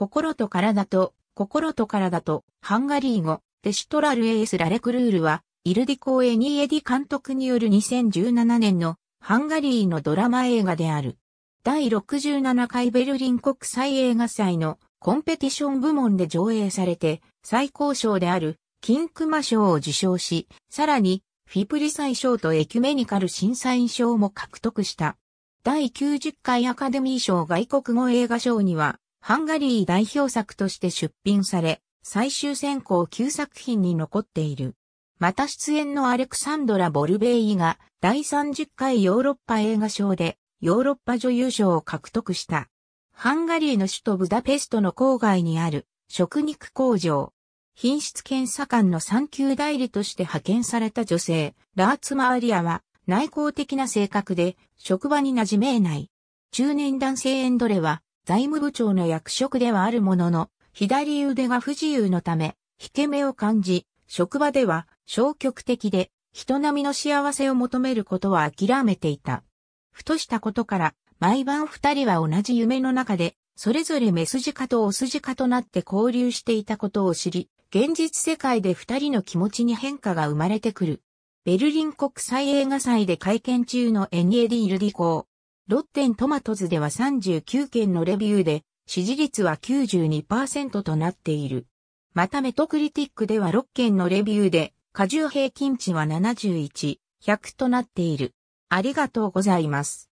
心と体と、心と体と、ハンガリー語、デシュトラルエース・ラレクルールは、イルディコ・ー・エニー・エディ監督による2017年のハンガリーのドラマ映画である。第67回ベルリン国際映画祭のコンペティション部門で上映されて、最高賞である金熊賞を受賞し、さらにフィプリ祭賞とエキュメニカル審査員賞も獲得した。第90回アカデミー賞外国語映画賞には、ハンガリー代表作として出品され、最終選考9作品に残っている。また出演のアレクサンドラ・ボルベイが第30回ヨーロッパ映画賞でヨーロッパ女優賞を獲得した。ハンガリーの首都ブダペストの郊外にある食肉工場。品質検査官の産休代理として派遣された女性、ラーツマアリアは内向的な性格で職場に馴染めない。中年男性エンドレは財務部長の役職ではあるものの、左腕が不自由のため、引け目を感じ、職場では消極的で、人並みの幸せを求めることは諦めていた。ふとしたことから、毎晩二人は同じ夢の中で、それぞれメスジカとオスジカとなって交流していたことを知り、現実世界で二人の気持ちに変化が生まれてくる。ベルリン国際映画祭で会見中のエニエディ・ルディコー。ロッテントマトズでは39件のレビューで、支持率は92%となっている。またメトクリティックでは6件のレビューで、過重平均値は71、100となっている。ありがとうございます。